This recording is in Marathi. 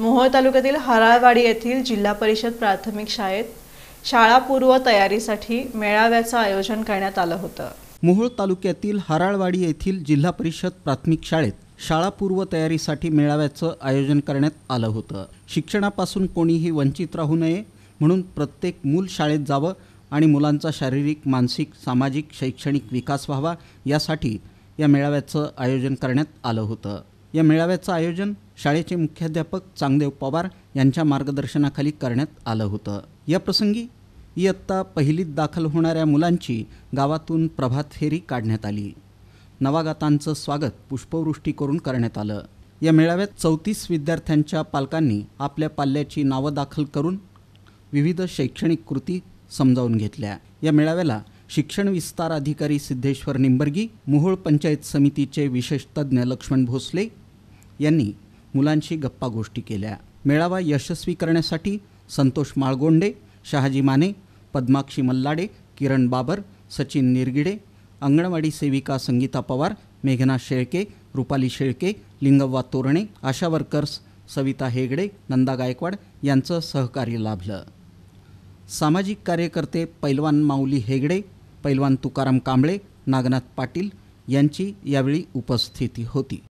मोहोळ तालुक्यातील हराळवाडी येथील जिल्हा परिषद प्राथमिक शाळेत शाळा पूर्व तयारीसाठी मेळाव्याचं आयोजन करण्यात आलं होतं मोहोळ तालुक्यातील हराळवाडी येथील जिल्हा परिषद प्राथमिक शाळेत शाळापूर्व तयारीसाठी मेळाव्याचं आयोजन करण्यात आलं होतं शिक्षणापासून कोणीही वंचित राहू नये म्हणून प्रत्येक मूल शाळेत जावं आणि मुलांचा शारीरिक मानसिक सामाजिक शैक्षणिक विकास व्हावा यासाठी या मेळाव्याचं आयोजन करण्यात आलं होतं या मेळाव्याचं आयोजन शाळेचे मुख्याध्यापक चांगदेव पवार यांच्या मार्गदर्शनाखाली करण्यात आलं होतं या प्रसंगी इयत्ता पहिलीत दाखल होणाऱ्या मुलांची गावातून प्रभात फेरी काढण्यात आली नवागतांचं स्वागत पुष्पवृष्टी करून करण्यात आलं या मेळाव्यात चौतीस विद्यार्थ्यांच्या पालकांनी आपल्या पाल्याची नावं दाखल करून विविध शैक्षणिक कृती समजावून घेतल्या या मेळाव्याला शिक्षण विस्तार अधिकारी सिद्धेश्वर निंबर्गी मोहोळ पंचायत समितीचे विशेष तज्ज्ञ लक्ष्मण भोसले यांनी मुलांशी गप्पा गोष्टी केल्या मेळावा यशस्वी करण्यासाठी संतोष माळगोंडे शहाजी माने पद्माक्षी मल्लाडे किरण बाबर सचिन निरगिडे अंगणवाडी सेविका संगीता पवार मेघना शेळके रुपाली शेळके लिंगव्वा तोरणे आशा वर्कर्स सविता हेगडे नंदा गायकवाड यांचं सहकार्य लाभलं सामाजिक कार्यकर्ते पैलवान माऊली हेगडे पैलवान तुकाराम कांबळे नागनाथ पाटील यांची यावेळी उपस्थिती होती